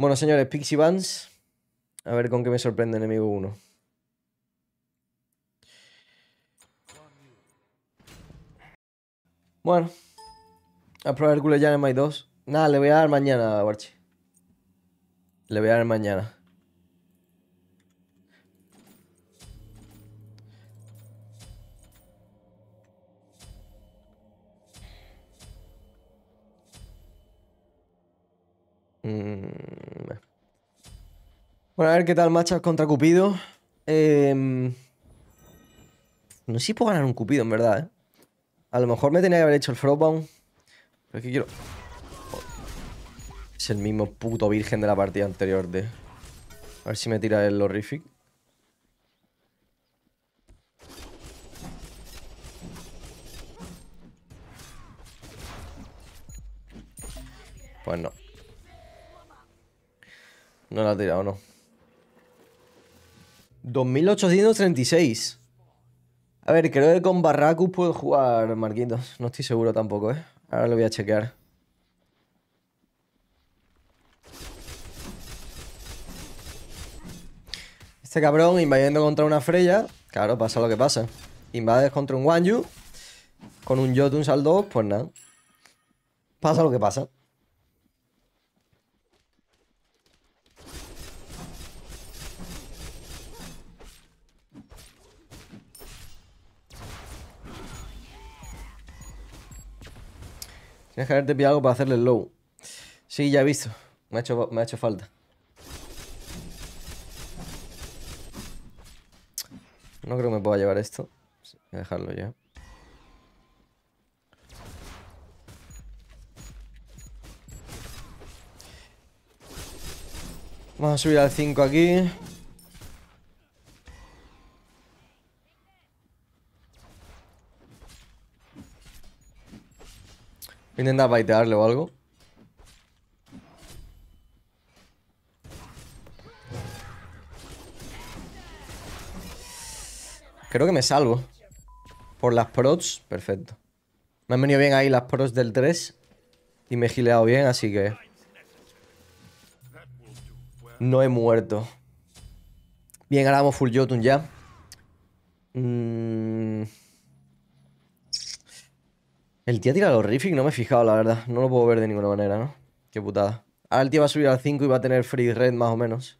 Bueno, señores, Pixie Vans, A ver con qué me sorprende enemigo 1. Bueno. A probar el en my 2. Nada, le voy a dar mañana, Barchi. Le voy a dar mañana. Bueno, a ver qué tal machas contra Cupido. Em, no sé si puedo ganar un Cupido, en verdad, ¿eh? A lo mejor me tenía que haber hecho el Frostbound. Pero es quiero... Es el mismo puto virgen de la partida anterior de... A ver si me tira el horrific. Pues no. No la ha tirado, no. 2836. A ver, creo que con Barracus puedo jugar, Marquitos. No estoy seguro tampoco, ¿eh? Ahora lo voy a chequear. Este cabrón invadiendo contra una Freya. Claro, pasa lo que pasa. Invades contra un Wanyu. Con un Jotun un pues nada. Pasa lo que pasa. Tienes que haberte pillado algo para hacerle el low. Sí, ya he visto. Me ha hecho, falta. No creo que me pueda llevar esto. voy a dejarlo ya. Vamos a subir al 5 aquí. intentar baitearle o algo. Creo que me salvo. Por las pros, perfecto. Me han venido bien ahí las pros del 3. Y me he gileado bien, así que... No he muerto. Bien, ahora vamos full Jotun ya. Mmm... El tío ha tirado los no me he fijado, la verdad. No lo puedo ver de ninguna manera, ¿no? Qué putada. Ahora el tío va a subir al 5 y va a tener free red más o menos.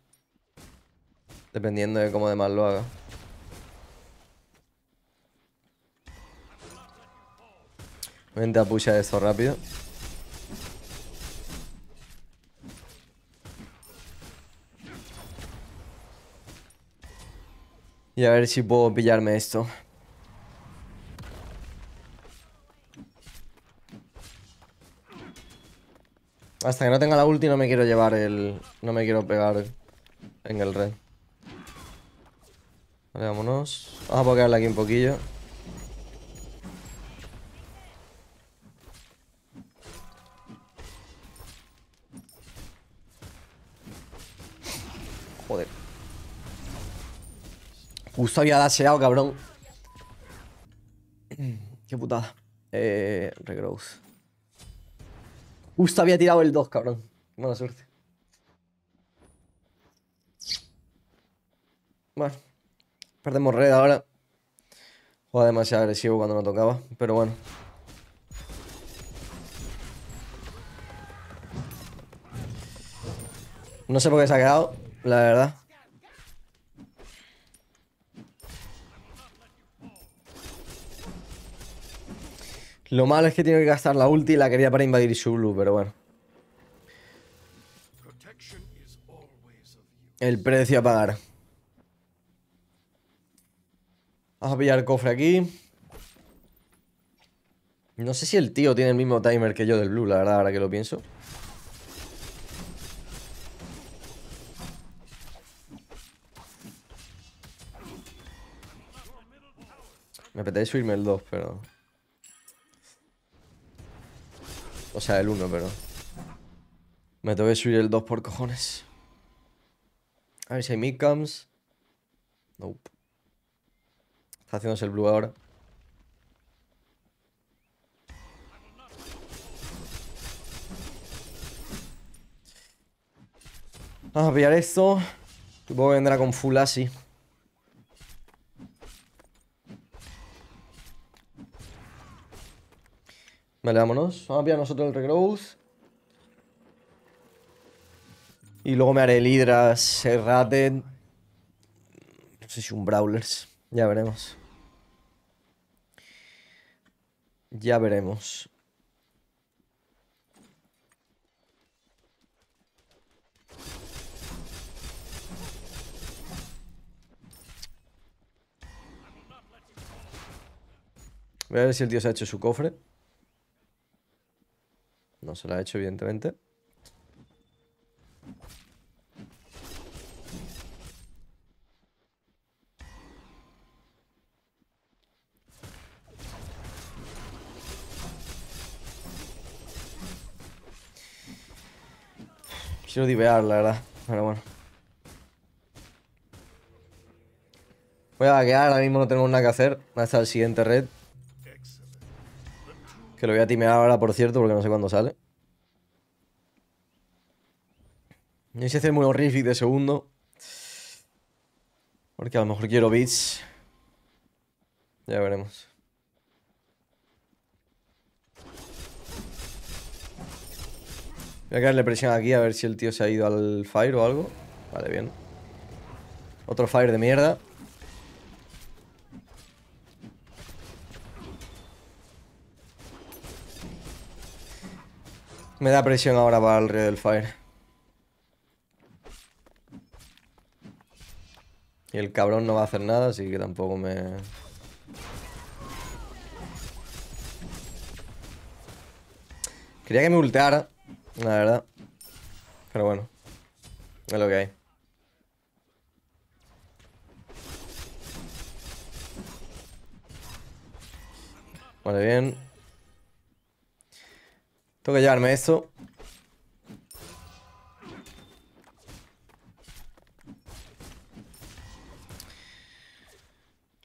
Dependiendo de cómo de demás lo haga. Vente a pushar esto rápido. Y a ver si puedo pillarme esto. Hasta que no tenga la ulti no me quiero llevar el... No me quiero pegar en el rey Vale, vámonos. Vamos a pokearle aquí un poquillo. Joder. Justo había daseado, cabrón. Qué putada. Eh, regrowth. Justo había tirado el 2, cabrón. Mala suerte. Bueno, perdemos red ahora. Juega demasiado agresivo cuando no tocaba, pero bueno. No sé por qué se ha quedado, la verdad. Lo malo es que tiene que gastar la ulti y la quería para invadir su blue, pero bueno. El precio a pagar. Vamos a pillar el cofre aquí. No sé si el tío tiene el mismo timer que yo del blue, la verdad, ahora que lo pienso. Me apetece subirme el 2, pero... O sea, el 1, pero... Me tengo que subir el 2 por cojones. A ver si hay midcams. Nope. Está haciéndose el blue ahora. Vamos a pillar esto. Supongo que vendrá con full así. Vale, vámonos. Vamos a pillar nosotros el regrowth. Y luego me haré el Hydra, Serraten. No sé si un Brawlers. Ya veremos. Ya veremos. Voy a ver si el tío se ha hecho su cofre. No se la ha hecho, evidentemente. Quiero divear, la verdad. Pero bueno. Voy a vaquear, ahora mismo no tengo nada que hacer. estar el siguiente red. Que lo voy a timear ahora, por cierto, porque no sé cuándo sale. No sé es muy horrific de segundo. Porque a lo mejor quiero bits. Ya veremos. Voy a quedarle presión aquí a ver si el tío se ha ido al fire o algo. Vale, bien. Otro fire de mierda. Me da presión ahora para el rey del Fire. Y el cabrón no va a hacer nada, así que tampoco me... Quería que me ulteara, la verdad. Pero bueno, es lo que hay. Vale, bien. Tengo que llevarme esto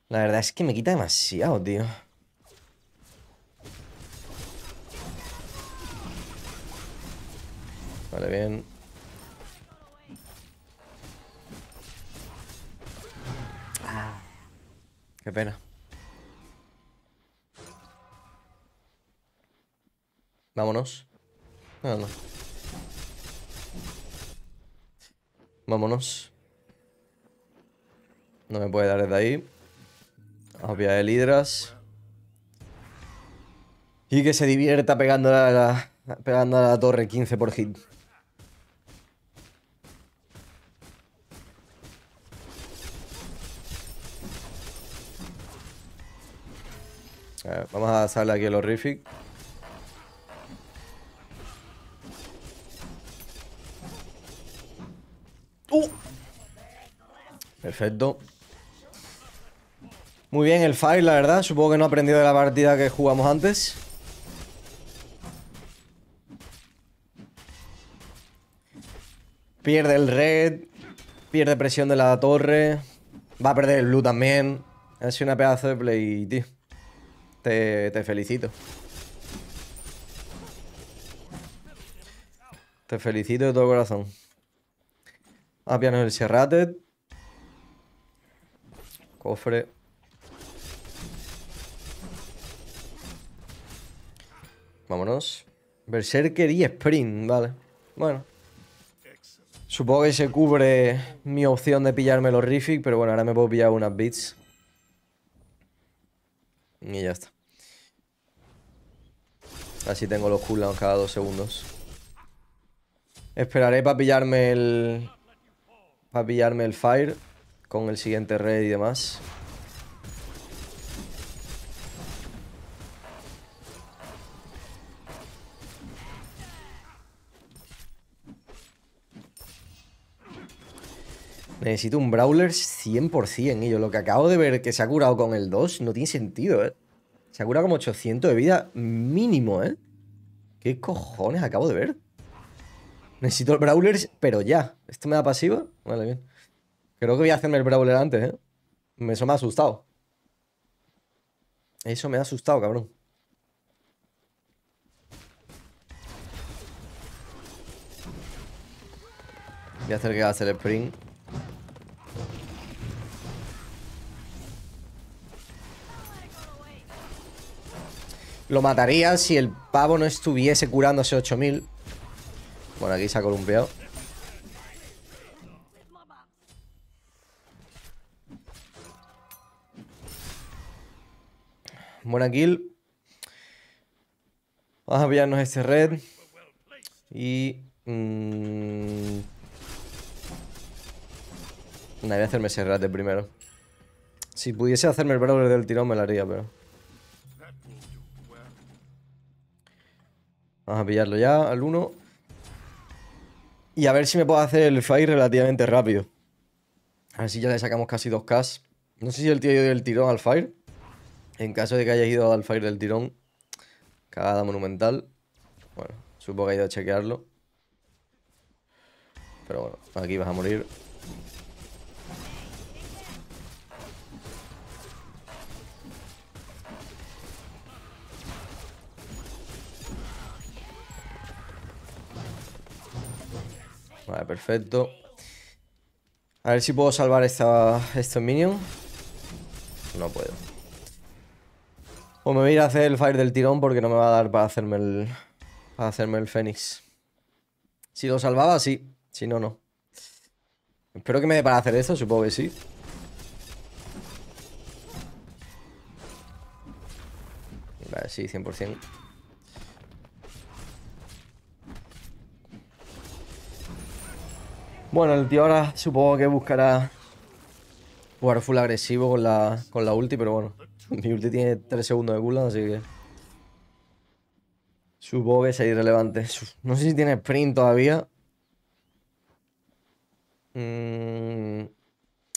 La verdad es que me quita demasiado, tío. Vale, bien. Vámonos. Vámonos. No me puede dar desde ahí. Obvia el Hidras. Y que se divierta pegando a la, pegando a la torre 15 por hit. vamos a darle aquí el horrific. Perfecto. Muy bien el fight, la verdad. Supongo que no ha aprendido de la partida que jugamos antes. Pierde el red. Pierde presión de la torre. Va a perder el blue también. Ha sido una pedazo de play, tío. Te, felicito. Te felicito de todo corazón. Ah, el Serrated. Cofre. Vámonos. Berserker y Sprint, vale. Bueno. Supongo que se cubre mi opción de pillarme los Riffic, pero bueno, ahora me puedo pillar unas Bits. Y ya está. Así tengo los cooldowns cada dos segundos. Esperaré para pillarme el... Para pillarme el Fire con el siguiente red y demás. Necesito un Brawler 100%, y yo lo que acabo de ver que se ha curado con el 2 no tiene sentido, ¿eh? Se ha curado como 800 de vida mínimo, ¿eh? ¿Qué cojones acabo de ver? Necesito el Brawler, pero ya. ¿Esto me da pasivo? Vale, bien. Creo que voy a hacerme el brawler antes, ¿eh? Eso me ha asustado. Eso me ha asustado, cabrón. Voy a hacer que hacer el sprint. Lo mataría si el pavo no estuviese curando ese 8000. Bueno, aquí se ha columpiado. kill Vamos a pillarnos este red. Y... Mmm... voy a hacerme ese de primero. Si pudiese hacerme el brawler del tirón me lo haría, pero... Vamos a pillarlo ya al 1. Y a ver si me puedo hacer el fire relativamente rápido. A ver si ya le sacamos casi 2K. No sé si el tío dio el tirón al fire. En caso de que haya ido al fire del tirón, cagada monumental. Bueno, supongo que ha ido a chequearlo. Pero bueno, aquí vas a morir. Vale, perfecto. A ver si puedo salvar esta, estos minions. No puedo. O pues me voy a ir a hacer el fire del tirón porque no me va a dar para hacerme el. Para hacerme el Fénix. Si lo salvaba, sí. Si no, no. Espero que me dé para hacer eso, supongo que sí. Vale, sí, 100%. Bueno, el tío ahora supongo que buscará jugar full agresivo con la, con la ulti, pero bueno. Mi ulti tiene 3 segundos de culo, así que... Supongo que es irrelevante. No sé si tiene sprint todavía. Mm,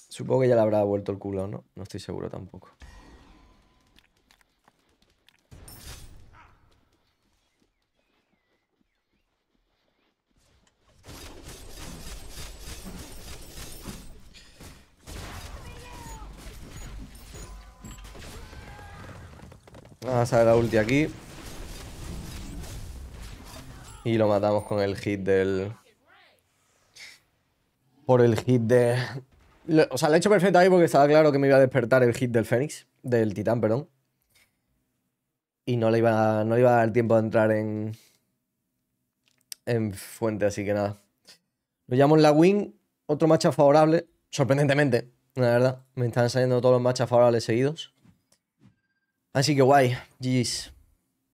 supongo que ya le habrá vuelto el culo, ¿no? No estoy seguro tampoco. Vamos a ver la ulti aquí. Y lo matamos con el hit del... Por el hit de... O sea, la he hecho perfecto ahí porque estaba claro que me iba a despertar el hit del Fénix. Del Titán, perdón. Y no le iba a, no iba a dar tiempo de entrar en... En fuente, así que nada. Lo llamamos la win. Otro matcha favorable. Sorprendentemente, la verdad. Me están saliendo todos los matchas favorables seguidos. Así que guay, GG's.